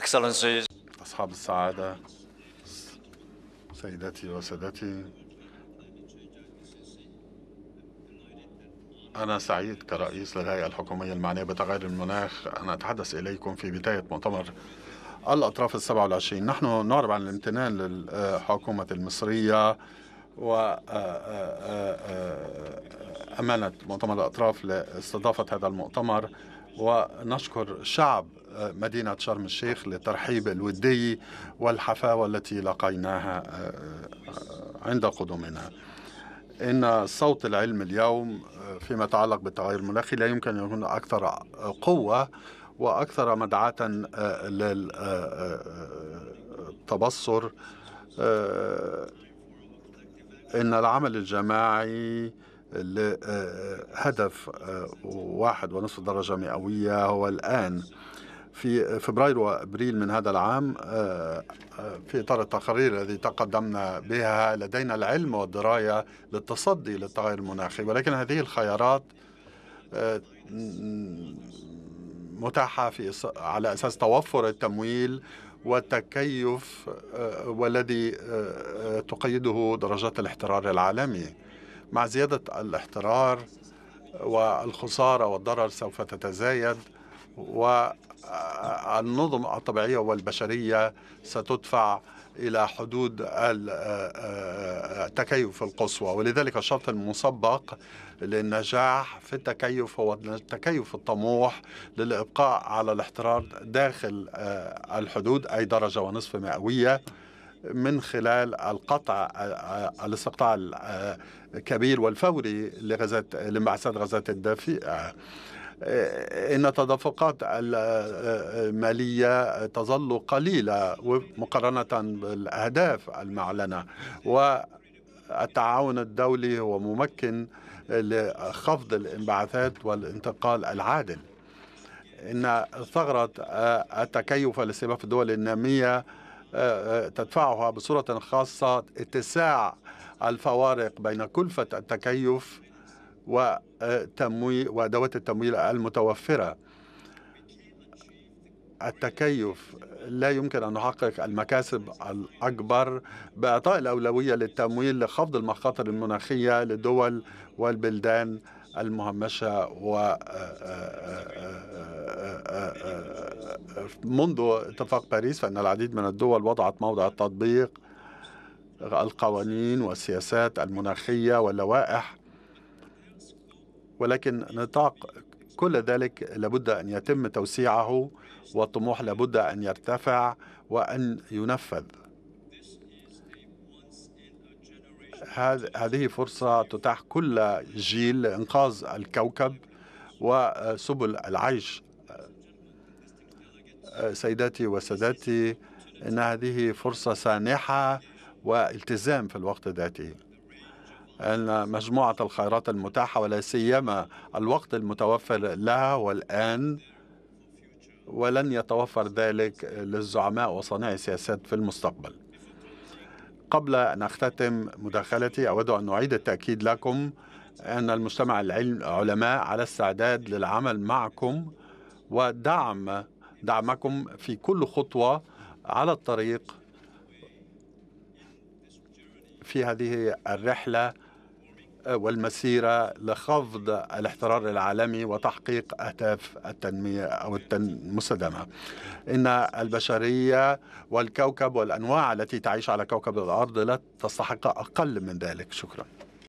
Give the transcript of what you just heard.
Excellencies, أصحاب السعادة سيداتي وسادتي أنا سعيد كرئيس للهيئة الحكومية المعنية بتغير المناخ أن أتحدث إليكم في بداية مؤتمر الأطراف السبعة والعشرين نحن نعرب عن الامتنان للحكومة المصرية و أمانة مؤتمر الأطراف لاستضافة هذا المؤتمر ونشكر شعب مدينة شرم الشيخ للترحيب الودي والحفاوة التي لقيناها آه، آه، عند قدومنا إن صوت العلم اليوم آه، فيما يتعلق بالتغير المناخي لا يمكن أن يكون أكثر قوة وأكثر مدعاة للتبصر إن العمل الجماعي لهدف واحد ونصف درجة مئوية هو الآن في فبراير وابريل من هذا العام آه، آه، في اطار التقارير الذي تقدمنا بها لدينا العلم والدرايه للتصدي للتغير المناخي ولكن هذه الخيارات آه، متاحه في على اساس توفر التمويل والتكيف والذي تقيده درجات الاحترار العالمي مع زياده الاحترار والخساره والضرر سوف تتزايد والنظم الطبيعية والبشرية ستدفع إلى حدود التكيف القصوى ولذلك الشرط المسبق للنجاح في التكيف هو التكيف الطموح للإبقاء على الاحترار داخل آه، الحدود أي درجة ونصف مئوية من خلال القطع آه، آه، الاستقطاع الكبير والفوري لغازات لانبعاثات غازات الدفيئه آه، إن التدفقات المالية تظل قليلة مقارنة بالأهداف المعلنة والتعاون الدولي هو ممكن لخفض الانبعاثات والانتقال العادل إن ثغرة التكيف في الدول النامية تدفعها بصورة خاصة اتساع الفوارق بين كلفة التكيف وأدوات التمويل المتوفرة التكيف لا يمكن أن نحقق المكاسب الأكبر بإعطاء الأولوية للتمويل لخفض المخاطر المناخية للدول والبلدان المهمشه و آه، آه، آه، منذ اتفاق باريس فان العديد من الدول وضعت موضع التطبيق القوانين والسياسات المناخيه واللوائح ولكن نطاق كل ذلك لابد ان يتم توسيعه والطموح لابد ان يرتفع وان ينفذ هذه فرصة تتاح كل جيل لإنقاذ الكوكب وسبل العيش سيداتي وسادتي إن هذه فرصة سانحة والتزام في الوقت ذاته أن مجموعة الخيارات المتاحة ولا سيما الوقت المتوفر لها والآن ولن يتوفر ذلك للزعماء وصانعي السياسات في المستقبل قبل أن أختتم مداخلتي أود أن أعيد التأكيد لكم أن المجتمع العلم علماء على استعداد للعمل معكم ودعم دعمكم في كل خطوة على الطريق في هذه الرحلة والمسيرة لخفض الاحترار العالمي وتحقيق أهداف التنمية أو المستدامة إن البشرية والكوكب والأنواع التي تعيش على كوكب الأرض لا تستحق أقل من ذلك شكراً